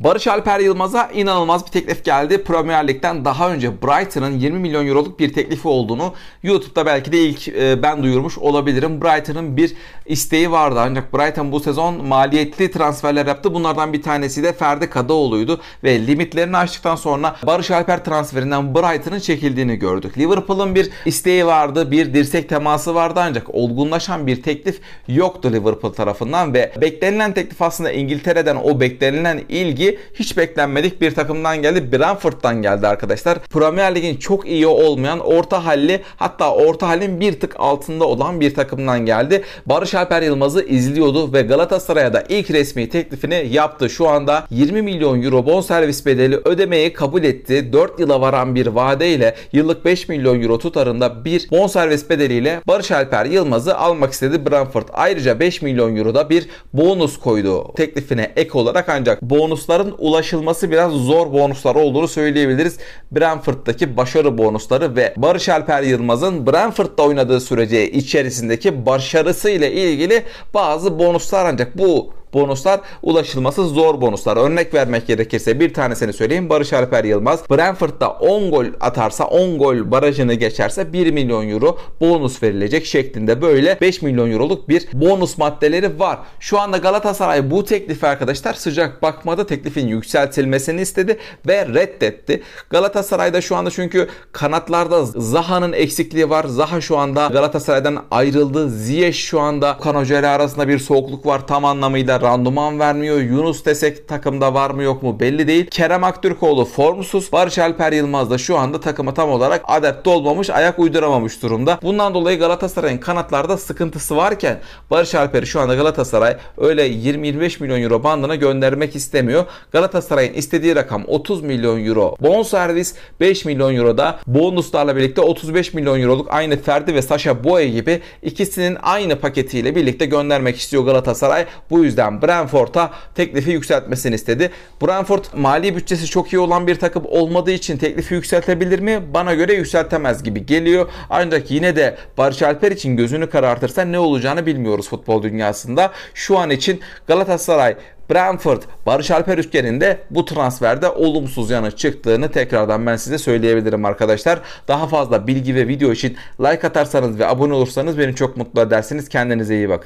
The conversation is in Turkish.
Barış Alper Yılmaz'a inanılmaz bir teklif geldi. Premier Lig'den daha önce Brighton'ın 20 milyon euroluk bir teklifi olduğunu YouTube'da belki de ilk e, ben duyurmuş olabilirim. Brighton'ın bir isteği vardı ancak Brighton bu sezon maliyetli transferler yaptı. Bunlardan bir tanesi de Ferdi Kadıoğlu'ydu ve limitlerini aştıktan sonra Barış Alper transferinden Brighton'ın çekildiğini gördük. Liverpool'un bir isteği vardı, bir dirsek teması vardı ancak olgunlaşan bir teklif yoktu Liverpool tarafından ve beklenilen teklif aslında İngiltere'den o beklenilen ilgi hiç beklenmedik bir takımdan geldi. Brentford'dan geldi arkadaşlar. Premier Lig'in çok iyi olmayan orta halli hatta orta halin bir tık altında olan bir takımdan geldi. Barış Alper Yılmaz'ı izliyordu ve Galatasaray'a da ilk resmi teklifini yaptı. Şu anda 20 milyon euro bonservis bedeli ödemeyi kabul etti. 4 yıla varan bir vadeyle yıllık 5 milyon euro tutarında bir bonservis bedeliyle Barış Alper Yılmaz'ı almak istedi Brentford. Ayrıca 5 milyon euro da bir bonus koydu teklifine ek olarak ancak bonuslara bunların ulaşılması biraz zor bonuslar olduğunu söyleyebiliriz. Brentford'daki başarı bonusları ve Barış Alper Yılmaz'ın Brentford'da oynadığı sürece içerisindeki başarısı ile ilgili bazı bonuslar ancak bu bonuslar ulaşılması zor bonuslar. Örnek vermek gerekirse bir tanesini söyleyeyim. Barış Alper Yılmaz Brentford'da 10 gol atarsa 10 gol barajını geçerse 1 milyon euro bonus verilecek şeklinde böyle 5 milyon euroluk bir bonus maddeleri var. Şu anda Galatasaray bu teklifi arkadaşlar sıcak bakmadı. Teklifin yükseltilmesini istedi ve reddetti. Galatasaray'da şu anda çünkü kanatlarda Zaha'nın eksikliği var. Zaha şu anda Galatasaray'dan ayrıldı. Ziyech şu anda Kan arasında bir soğukluk var tam anlamıyla takımda randuman vermiyor. Yunus desek takımda var mı yok mu belli değil. Kerem Aktürkoğlu formsuz. Barış Alper Yılmaz da şu anda takıma tam olarak adapte olmamış, ayak uyduramamış durumda. Bundan dolayı Galatasaray'ın kanatlarda sıkıntısı varken Barış Alper'i şu anda Galatasaray öyle 20-25 milyon euro bandına göndermek istemiyor. Galatasaray'ın istediği rakam 30 milyon euro bonservis, 5 milyon euro da bonuslarla birlikte 35 milyon euroluk aynı Ferdi ve Sasha Boye gibi ikisinin aynı paketiyle birlikte göndermek istiyor Galatasaray. Bu yüzden olan Brentford'a teklifi yükseltmesini istedi. Brentford mali bütçesi çok iyi olan bir takım olmadığı için teklifi yükseltebilir mi? Bana göre yükseltemez gibi geliyor. Ancak yine de Barış Alper için gözünü karartırsa ne olacağını bilmiyoruz futbol dünyasında. Şu an için Galatasaray Brentford, Barış Alper üçgeninde bu transferde olumsuz yanı çıktığını tekrardan ben size söyleyebilirim arkadaşlar. Daha fazla bilgi ve video için like atarsanız ve abone olursanız beni çok mutlu edersiniz. Kendinize iyi bakın.